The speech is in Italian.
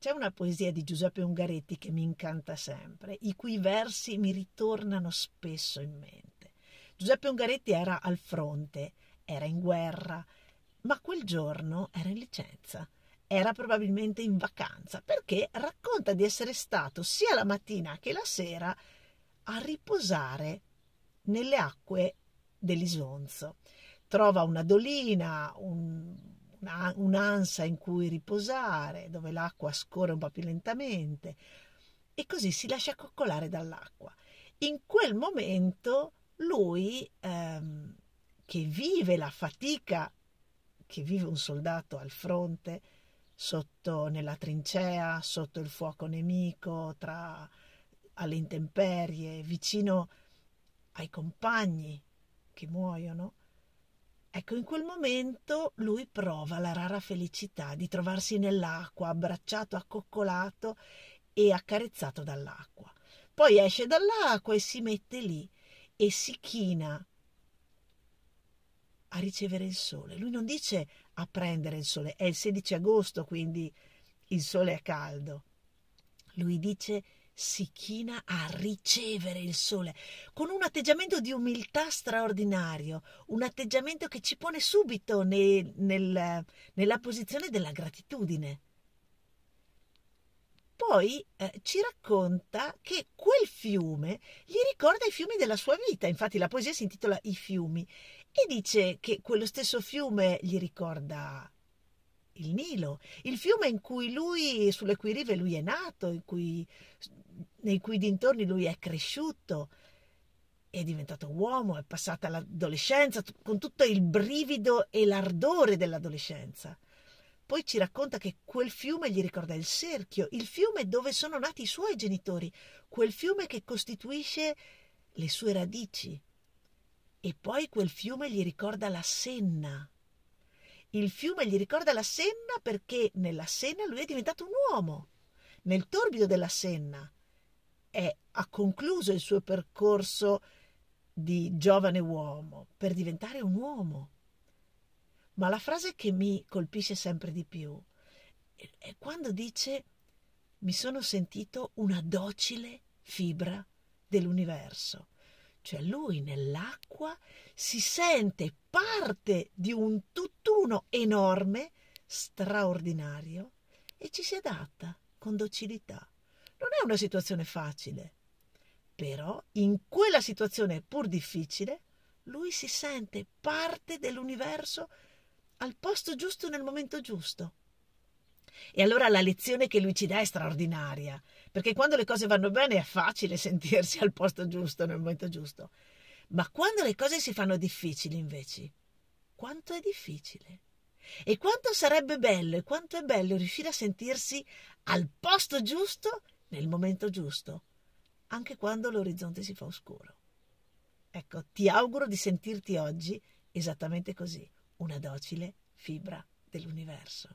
C'è una poesia di Giuseppe Ungaretti che mi incanta sempre, i cui versi mi ritornano spesso in mente. Giuseppe Ungaretti era al fronte, era in guerra, ma quel giorno era in licenza. Era probabilmente in vacanza perché racconta di essere stato sia la mattina che la sera a riposare nelle acque dell'Isonzo. Trova una dolina, un un'ansia in cui riposare, dove l'acqua scorre un po' più lentamente e così si lascia coccolare dall'acqua. In quel momento lui, ehm, che vive la fatica che vive un soldato al fronte, sotto nella trincea, sotto il fuoco nemico, tra, alle intemperie, vicino ai compagni che muoiono, Ecco, in quel momento lui prova la rara felicità di trovarsi nell'acqua, abbracciato, accoccolato e accarezzato dall'acqua. Poi esce dall'acqua e si mette lì e si china a ricevere il sole. Lui non dice a prendere il sole, è il 16 agosto, quindi il sole è caldo. Lui dice si china a ricevere il sole con un atteggiamento di umiltà straordinario, un atteggiamento che ci pone subito nel, nel, nella posizione della gratitudine. Poi eh, ci racconta che quel fiume gli ricorda i fiumi della sua vita, infatti la poesia si intitola I fiumi, e dice che quello stesso fiume gli ricorda il Nilo, il fiume in cui lui, sulle cui rive lui è nato, cui, nei cui dintorni lui è cresciuto, è diventato uomo, è passata l'adolescenza con tutto il brivido e l'ardore dell'adolescenza. Poi ci racconta che quel fiume gli ricorda il cerchio, il fiume dove sono nati i suoi genitori, quel fiume che costituisce le sue radici. E poi quel fiume gli ricorda la Senna, il fiume gli ricorda la Senna perché nella Senna lui è diventato un uomo, nel torbido della Senna. E ha concluso il suo percorso di giovane uomo per diventare un uomo. Ma la frase che mi colpisce sempre di più è quando dice mi sono sentito una docile fibra dell'universo. Cioè lui nell'acqua si sente parte di un tutt'uno enorme, straordinario, e ci si adatta con docilità. Non è una situazione facile, però in quella situazione pur difficile, lui si sente parte dell'universo al posto giusto nel momento giusto e allora la lezione che lui ci dà è straordinaria, perché quando le cose vanno bene è facile sentirsi al posto giusto, nel momento giusto. Ma quando le cose si fanno difficili invece, quanto è difficile? E quanto sarebbe bello e quanto è bello riuscire a sentirsi al posto giusto nel momento giusto, anche quando l'orizzonte si fa oscuro. Ecco, ti auguro di sentirti oggi esattamente così, una docile fibra dell'universo.